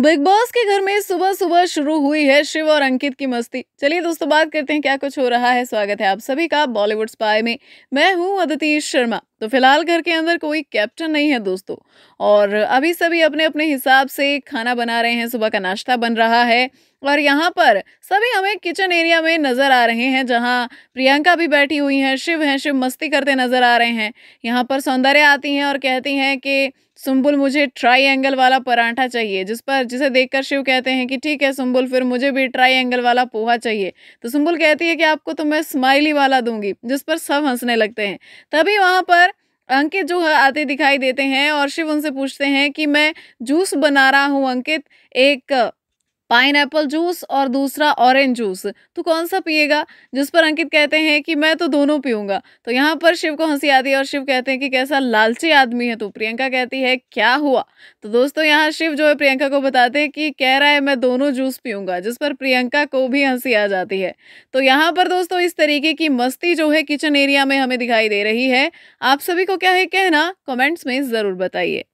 big boss के घर में सुबह सुबह शुरू हुई है शिव और अंकित की मस्ती चलिए दोस्तों बात करते हैं क्या कुछ हो रहा है स्वागत है आप सभी का बॉलीवुड स्पाई में मैं हूं अदिति शर्मा तो फिलहाल घर के अंदर कोई कैप्टन नहीं है दोस्तों और अभी सभी अपने अपने हिसाब से खाना बना रहे हैं सुबह का नाश्ता बन रहा है और यहाँ पर सभी हमें किचन एरिया में नज़र आ रहे हैं जहाँ प्रियंका भी बैठी हुई हैं शिव हैं शिव मस्ती करते नज़र आ रहे हैं यहाँ पर सौंदर्य आती हैं और कहती हैं कि सुम्बुल मुझे ट्राई एंगल वाला पराठा चाहिए जिस पर जिसे देखकर शिव कहते हैं कि ठीक है सुम्बुल फिर मुझे भी ट्राई एंगल वाला पोहा चाहिए तो सुम्बुल कहती है कि आपको तो मैं स्माइली वाला दूंगी जिस पर सब हंसने लगते हैं तभी वहाँ पर अंकित जो आते दिखाई देते हैं और शिव उनसे पूछते हैं कि मैं जूस बना रहा हूँ अंकित एक पाइन एप्पल जूस और दूसरा ऑरेंज जूस तो कौन सा पिएगा जिस पर अंकित कहते हैं कि मैं तो दोनों पीऊंगा तो यहाँ पर शिव को हंसी आती है और शिव कहते हैं कि कैसा लालची आदमी है तो प्रियंका कहती है क्या हुआ तो दोस्तों यहाँ शिव जो है प्रियंका को बताते हैं कि कह रहा है मैं दोनों जूस पीऊँगा जिस पर प्रियंका को भी हंसी आ जाती है तो यहाँ पर दोस्तों इस तरीके की मस्ती जो है किचन एरिया में हमें दिखाई दे रही है आप सभी को क्या है कहना कॉमेंट्स में ज़रूर बताइए